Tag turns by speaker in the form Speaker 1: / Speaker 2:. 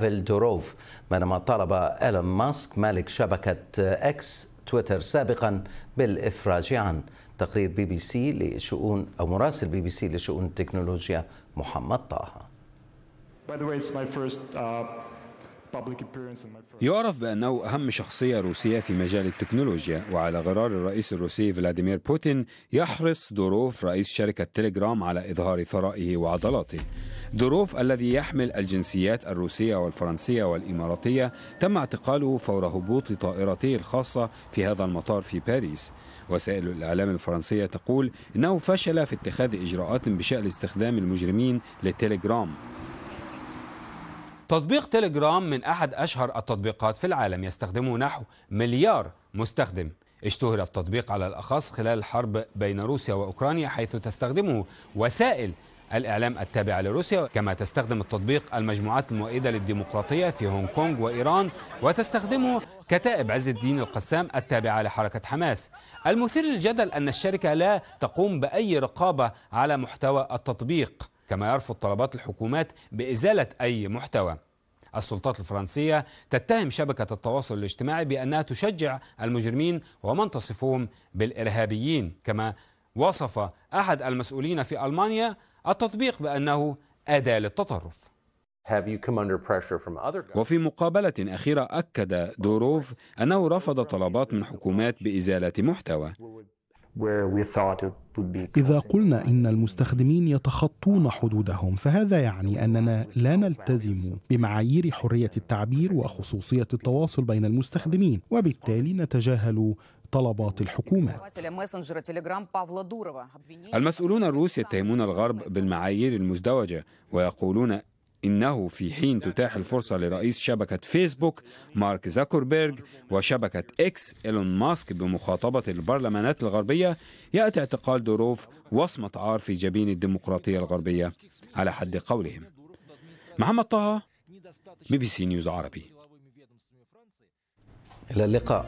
Speaker 1: فيلدوروف بينما طالب إيلون ماسك مالك شبكة إكس تويتر سابقا بالإفراج عن تقرير بي بي سي لشؤون أو مراسل بي بي سي لشؤون التكنولوجيا محمد طه uh, يعرف بأنه أهم شخصية روسية في مجال التكنولوجيا وعلى غرار الرئيس الروسي فلاديمير بوتين يحرص دوروف رئيس شركة تيليجرام على إظهار ثرائه وعضلاته دوروف الذي يحمل الجنسيات الروسية والفرنسية والإماراتية تم اعتقاله فور هبوط طائرته الخاصة في هذا المطار في باريس وسائل الإعلام الفرنسية تقول إنه فشل في اتخاذ إجراءات بشأن استخدام المجرمين لتليجرام تطبيق تيليجرام من أحد أشهر التطبيقات في العالم يستخدمه نحو مليار مستخدم اشتهر التطبيق على الأخص خلال الحرب بين روسيا وأوكرانيا حيث تستخدمه وسائل الإعلام التابعة لروسيا كما تستخدم التطبيق المجموعات المؤيدة للديمقراطية في هونغ كونغ وإيران وتستخدمه كتائب عز الدين القسام التابعة لحركة حماس المثير للجدل أن الشركة لا تقوم بأي رقابة على محتوى التطبيق كما يرفض طلبات الحكومات بإزالة أي محتوى السلطات الفرنسية تتهم شبكة التواصل الاجتماعي بأنها تشجع المجرمين ومن تصفهم بالإرهابيين كما وصف أحد المسؤولين في ألمانيا التطبيق بأنه أداة للتطرف وفي مقابلة أخيرة أكد دوروف أنه رفض طلبات من حكومات بإزالة محتوى إذا قلنا إن المستخدمين يتخطون حدودهم فهذا يعني أننا لا نلتزم بمعايير حرية التعبير وخصوصية التواصل بين المستخدمين وبالتالي نتجاهل طلبات الحكومات المسؤولون الروس يتهمون الغرب بالمعايير المزدوجة ويقولون إنه في حين تتاح الفرصة لرئيس شبكة فيسبوك مارك زاكربيرج وشبكة إكس إيلون ماسك بمخاطبة البرلمانات الغربية يأتي اعتقال دروف وصمة عار في جبين الديمقراطية الغربية على حد قولهم محمد طه بي بي سي نيوز عربي إلى اللقاء